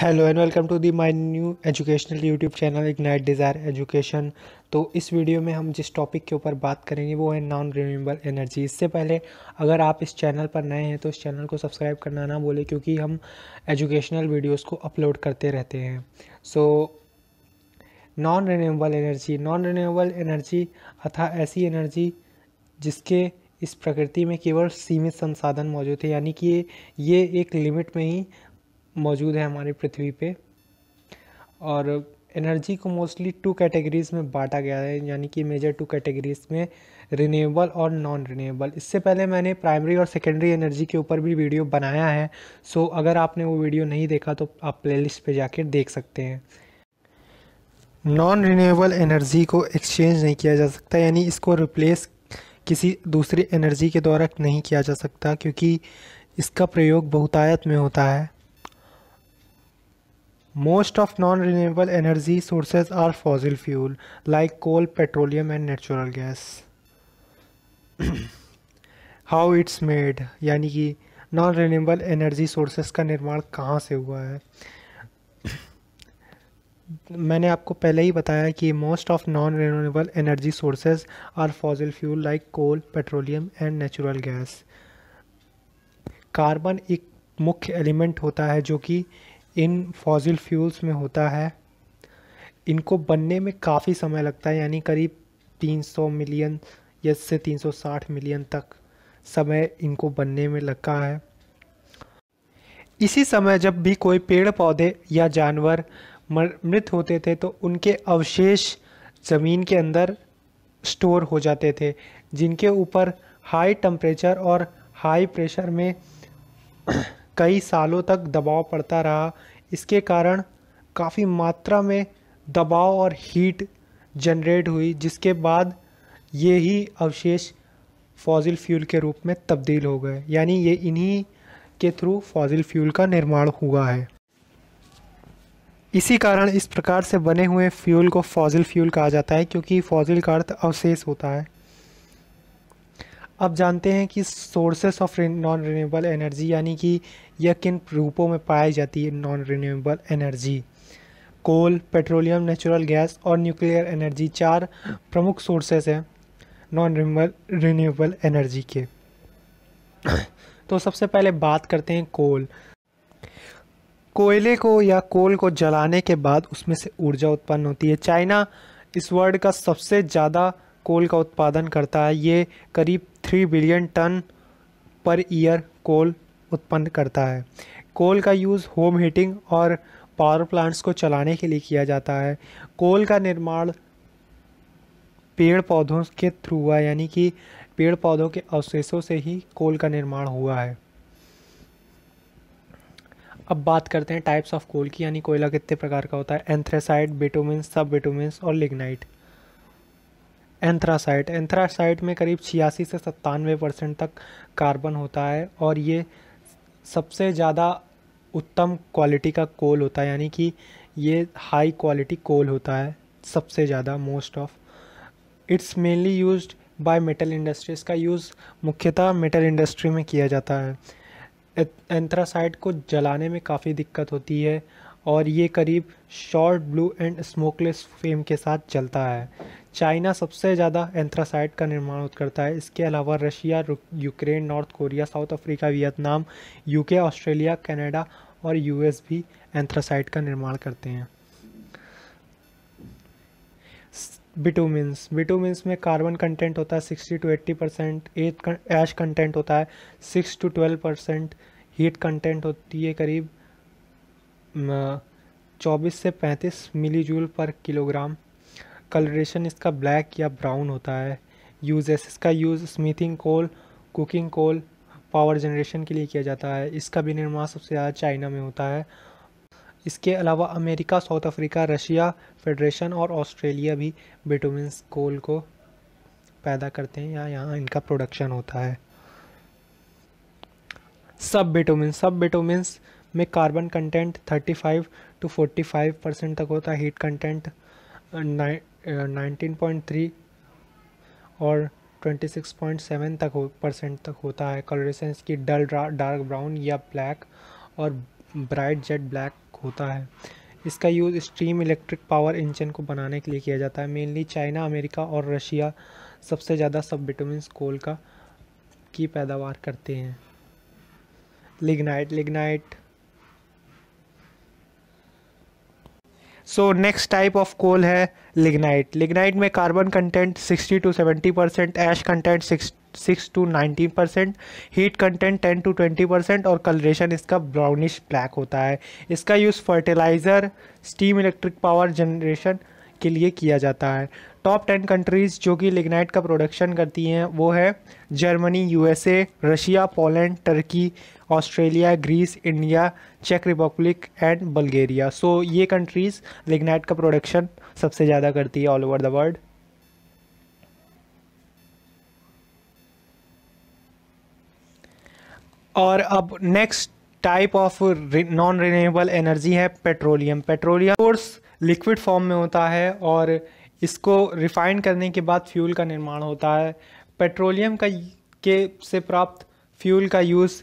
Hello and welcome to the my new educational YouTube channel ignite desire education तो इस video में हम जिस टॉपिक के ऊपर बात करेंगे वो है नॉन रिन्यूएबल एनर्जी इससे पहले अगर आप इस चैनल पर नए हैं तो इस चैनल को सब्सक्राइब करना ना बोले क्योंकि हम एजुकेशनल वीडियोस को अपलोड करते रहते हैं so non renewable energy non renewable energy अथा ऐसी एनर्जी जिसके इस प्रकृति में केवल सीमित संसाधन मौजूद है यानी कि ये एक लिमिट में ही मौजूद है हमारी पृथ्वी पे और एनर्जी को मोस्टली टू कैटेगरीज़ में बांटा गया है यानी कि मेजर टू कैटेगरीज़ में रिन्यूएबल और नॉन रिन्यूएबल इससे पहले मैंने प्राइमरी और सेकेंडरी एनर्जी के ऊपर भी वीडियो बनाया है सो अगर आपने वो वीडियो नहीं देखा तो आप प्लेलिस्ट पे जाकर देख सकते हैं नॉन रिन्यूएबल एनर्जी को एक्सचेंज नहीं किया जा सकता यानी इसको रिप्लेस किसी दूसरी एनर्जी के द्वारा नहीं किया जा सकता क्योंकि इसका प्रयोग बहुतायत में होता है Most of non-renewable energy sources are fossil fuel like coal, petroleum and natural gas. How it's made यानी कि नॉन रिन्यूएबल एनर्जी सोर्सेज का निर्माण कहाँ से हुआ है मैंने आपको पहले ही बताया कि most of non renewable energy sources are fossil fuel like coal petroleum and natural gas carbon एक मुख्य एलिमेंट होता है जो कि इन फॉसिल फ्यूल्स में होता है इनको बनने में काफ़ी समय लगता है यानी करीब 300 मिलियन या से 360 मिलियन तक समय इनको बनने में लगा है इसी समय जब भी कोई पेड़ पौधे या जानवर मृत होते थे तो उनके अवशेष ज़मीन के अंदर स्टोर हो जाते थे जिनके ऊपर हाई टम्परेचर और हाई प्रेशर में कई सालों तक दबाव पड़ता रहा इसके कारण काफ़ी मात्रा में दबाव और हीट जनरेट हुई जिसके बाद ये ही अवशेष फॉज़िल फ्यूल के रूप में तब्दील हो गए यानी ये इन्हीं के थ्रू फॉज़िल फ्यूल का निर्माण हुआ है इसी कारण इस प्रकार से बने हुए फ्यूल को फॉज़िल फ्यूल कहा जाता है क्योंकि फ़ॉजिल का अर्थ अवशेष होता है अब जानते हैं कि sources of non renewable energy यानी कि यह किन रूपों में पाई जाती है non renewable energy coal petroleum natural gas और न्यूक्लियर एनर्जी चार प्रमुख सोर्सेस हैं नॉन रिन्यूएबल एनर्जी के तो सबसे पहले बात करते हैं कोल कोयले को या कोल को जलाने के बाद उसमें से ऊर्जा उत्पन्न होती है चाइना इस वर्ल्ड का सबसे ज़्यादा कोल का उत्पादन करता है ये करीब three billion tonne per year coal उत्पन्न करता है कोल का यूज़ होम हीटिंग और पावर प्लांट्स को चलाने के लिए किया जाता है कोल का निर्माण पेड़ पौधों के थ्रू हुआ यानी कि पेड़ पौधों के अवशेषों से ही कोल का निर्माण हुआ है अब बात करते हैं टाइप्स ऑफ कोल की यानी कोयला कितने प्रकार का होता है एंथ्रेसाइड बिटोमिन सब बिटोमिन और लिग्नाइट एंथ्रासाइट एंथ्रासाइट में करीब छियासी से सत्तानवे परसेंट तक कार्बन होता है और ये सबसे ज़्यादा उत्तम क्वालिटी का कोल होता है यानी कि ये हाई क्वालिटी कोल होता है सबसे ज़्यादा most of it's mainly use by metal industries का यूज़ मुख्यतः मेटल इंडस्ट्री में किया जाता है एंथ्रासाइट को जलाने में काफ़ी दिक्कत होती है और ये करीब short blue and smokeless flame के साथ जलता है चाइना सबसे ज़्यादा एंथ्रासाइट का निर्माण करता है इसके अलावा Russia Ukraine North Korea South Africa Vietnam UK Australia Canada और यूएस भी एंथ्रासाइट का निर्माण करते हैं विटोमिनस विटोमिनस में कार्बन कंटेंट होता है sixty to eighty percent at ash content होता है six to twelve percent heat content होती है करीब चौबीस से पैंतीस milli joule per kilogram colouration इसका ब्लैक या ब्राउन होता है यूजेस इसका use smithing coal cooking coal power generation के लिए किया जाता है इसका विनिर्माण सबसे ज़्यादा चाइना में होता है इसके अलावा America South Africa Russia federation और ऑस्ट्रेलिया भी बिटोमिन कोल को पैदा करते हैं या यहाँ इनका प्रोडक्शन होता है सब बिटोमिन सब बिटोमिन्स में कार्बन कंटेंट 35 टू 45 परसेंट तक होता है हीट कंटेंट 19.3 पॉइंट थ्री और 26.7 तक हो परसेंट तक होता है कलरेशन इसकी डल डार्क ब्राउन या ब्लैक और ब्राइट जेट ब्लैक होता है इसका use stream electric power engine को बनाने के लिए किया जाता है मेनली चाइना अमेरिका और रशिया सबसे ज़्यादा सब विटामिन कोल का की पैदावार करते हैं lignite lignite so next type of coal है लिग्नाइट लिग्नाइट में कार्बन कंटेंट 60 टू 70 परसेंट ash content six six to nineteen percent heat content ten to twenty percent और कलरेशन इसका ब्राउनिश ब्लैक होता है इसका use fertiliser steam electric power generation के लिए किया जाता है टॉप टेन कंट्रीज़ जो कि लिग्नाइट का प्रोडक्शन करती हैं वो है Germany USA Russia Poland Turkey Australia Greece India चेक रिपब्लिक एंड बल्गेरिया सो ये कंट्रीज़ लिग्नाइट का प्रोडक्शन सबसे ज़्यादा करती है ऑल ओवर द वर्ल्ड और अब next type of non renewable energy है petroleum petroleum force liquid form में होता है और इसको रिफाइन करने के बाद फ्यूल का निर्माण होता है पेट्रोलियम का के से प्राप्त फ्यूल का यूज़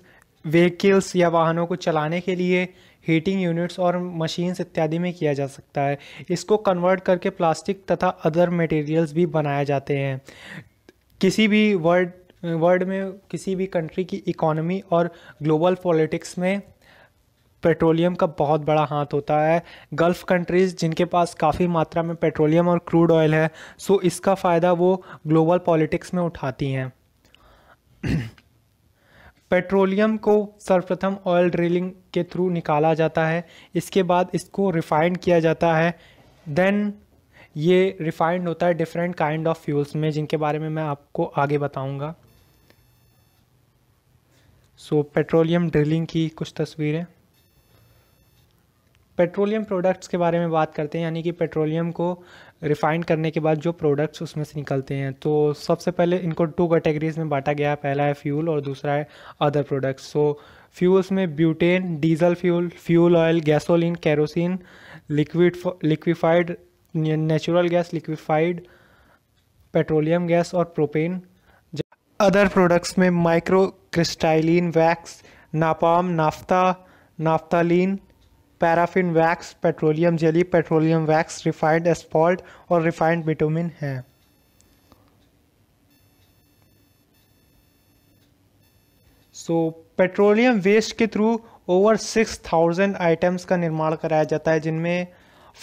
व्हीकल्स या वाहनों को चलाने के लिए हीटिंग यूनिट्स और मशीन्स इत्यादि में किया जा सकता है इसको कन्वर्ट करके प्लास्टिक तथा अदर मटेरियल्स भी बनाए जाते हैं किसी भी वर्ड वर्ल्ड में किसी भी कंट्री की इकोनॉमी और ग्लोबल पॉलिटिक्स में पेट्रोलियम का बहुत बड़ा हाथ होता है गल्फ़ कंट्रीज़ जिनके पास काफ़ी मात्रा में पेट्रोलियम और क्रूड ऑयल है सो इसका फ़ायदा वो ग्लोबल पॉलिटिक्स में उठाती हैं पेट्रोलियम को सर्वप्रथम ऑयल ड्रिलिंग के थ्रू निकाला जाता है इसके बाद इसको रिफ़ाइंड किया जाता है देन ये रिफ़ाइंड होता है डिफरेंट काइंड ऑफ फ्यूल्स में जिनके बारे में मैं आपको आगे बताऊंगा सो पेट्रोलियम ड्रिलिंग की कुछ तस्वीरें पेट्रोलियम प्रोडक्ट्स के बारे में बात करते हैं यानी कि पेट्रोलियम को रिफाइंड करने के बाद जो प्रोडक्ट्स उसमें से निकलते हैं तो सबसे पहले इनको टू कैटेगरीज में बांटा गया पहला है फ्यूल और दूसरा है अदर प्रोडक्ट्स सो फ्यूल्स में butane diesel fuel fuel oil gasoline kerosene liquid liquefied natural gas liquefied petroleum gas और प्रोपेन अदर प्रोडक्ट्स में microcrystalline wax napalm naphtha naphthalene paraffin wax petroleum jelly petroleum wax refined asphalt और refined vitamin है so petroleum waste के through over six thousand items का निर्माण कराया जाता है जिनमें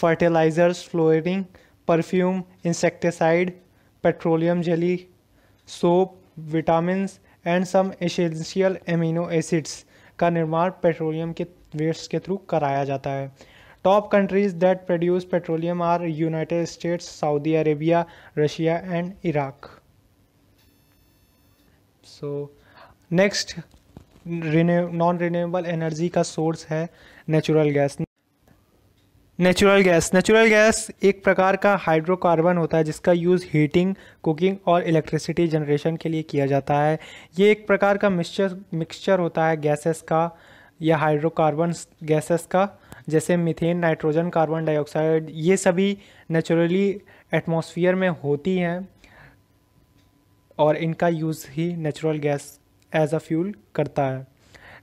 fertilisers flooring perfume insecticide petroleum jelly soap vitamin and some essential amino acids का निर्माण पेट्रोलियम के वेस्ट के थ्रू कराया जाता है top countries that produce petroleum are United States Saudi Arabia Russia and Iraq so next non renewable energy का source है natural gas natural gas natural gas एक प्रकार का हाइड्रोकार्बन होता है जिसका यूज़ हीटिंग कुकिंग और इलेक्ट्रिसिटी जनरेशन के लिए किया जाता है ये एक प्रकार का मिक्सचर मिक्सचर होता है गैसेस का या हाइड्रोकार्बन गैसेस का जैसे मिथेन नाइट्रोजन कार्बन डाइऑक्साइड ये सभी नेचुरली एटमोसफियर में होती हैं और इनका यूज़ ही natural gas as a fuel करता है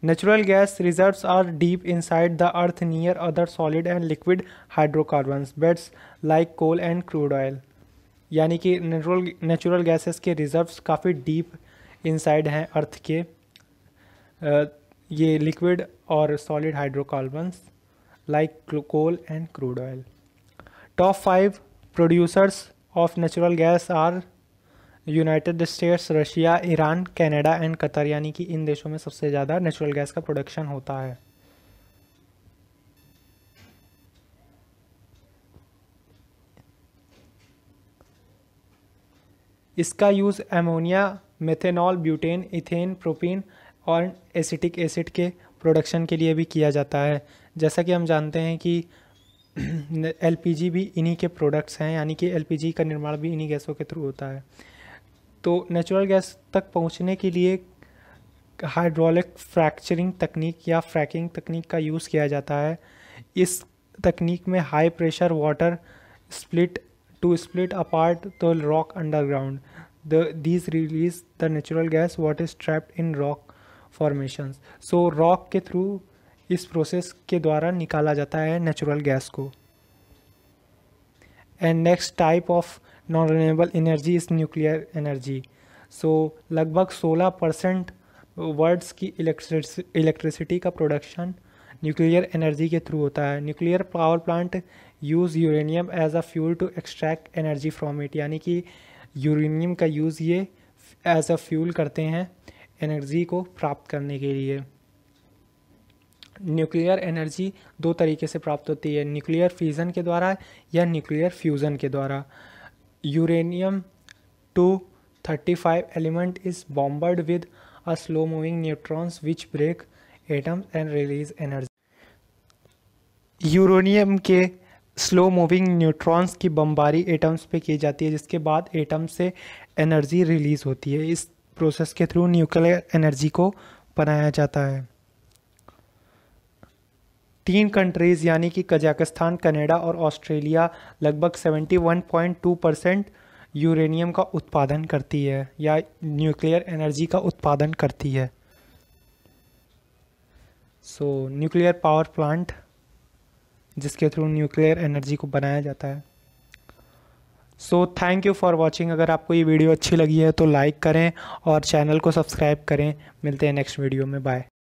natural gas reserves are deep inside the earth near other solid and liquid hydrocarbon beds like coal and crude oil यानी कि नेचुरल नेचुरल गैसेस के रिजर्व्स काफ़ी डीप इनसाइड हैं earth के ये liquid और solid hydrocarbons like coal and crude oil top five producers of natural gas are United States Russia Iran Canada and Qatar यानी कि इन देशों में सबसे ज़्यादा नेचुरल गैस का प्रोडक्शन होता है इसका use ammonia methanol butane ethane propene और एसिटिक एसिड के प्रोडक्शन के लिए भी किया जाता है जैसा कि हम जानते हैं कि एलपीजी भी इन्हीं के प्रोडक्ट्स हैं यानी कि एलपीजी का निर्माण भी इन्हीं गैसों के थ्रू होता है तो नेचुरल गैस तक पहुंचने के लिए हाइड्रोलिक फ्रैक्चरिंग तकनीक या फ्रैकिंग तकनीक का यूज़ किया जाता है इस तकनीक में high pressure water split to split apart the rock underground the these release the natural gas what is trapped in rock formations so rock के थ्रू इस प्रोसेस के द्वारा निकाला जाता है नेचुरल गैस को and next type of non renewable energy is nuclear energy so लगभग 16 percent world's की इलेक्ट्रिसिटी का प्रोडक्शन न्यूक्लियर एनर्जी के थ्रू होता है nuclear power plant use uranium as a fuel to extract energy from it यानी कि uranium का use ये एज अ फ्यूल करते हैं एनर्जी को प्राप्त करने के लिए न्यूक्लियर एनर्जी दो तरीके से प्राप्त होती है न्यूक्लियर फ्यूज़न के द्वारा या न्यूक्लियर फ्यूज़न के द्वारा uranium two thirty five element is bombarded with a slow moving neutrons which break atoms and release energy uranium के स्लो मूविंग न्यूट्रॉन्स की बमबारी एटम्स पे की जाती है जिसके बाद एटम से एनर्जी रिलीज होती है इस प्रोसेस के थ्रू न्यूक्लियर एनर्जी को बनाया जाता है तीन कंट्रीज़ यानी कि कजाकिस्तान कनाडा और ऑस्ट्रेलिया लगभग 71.2 परसेंट यूरेनियम का उत्पादन करती है या न्यूक्लियर एनर्जी का उत्पादन करती है सो न्यूक्लियर पावर प्लांट जिसके थ्रू न्यूक्लियर एनर्जी को बनाया जाता है so thank you for watching अगर आपको ये वीडियो अच्छी लगी है तो लाइक करें और चैनल को सब्सक्राइब करें मिलते हैं नेक्स्ट वीडियो में बाय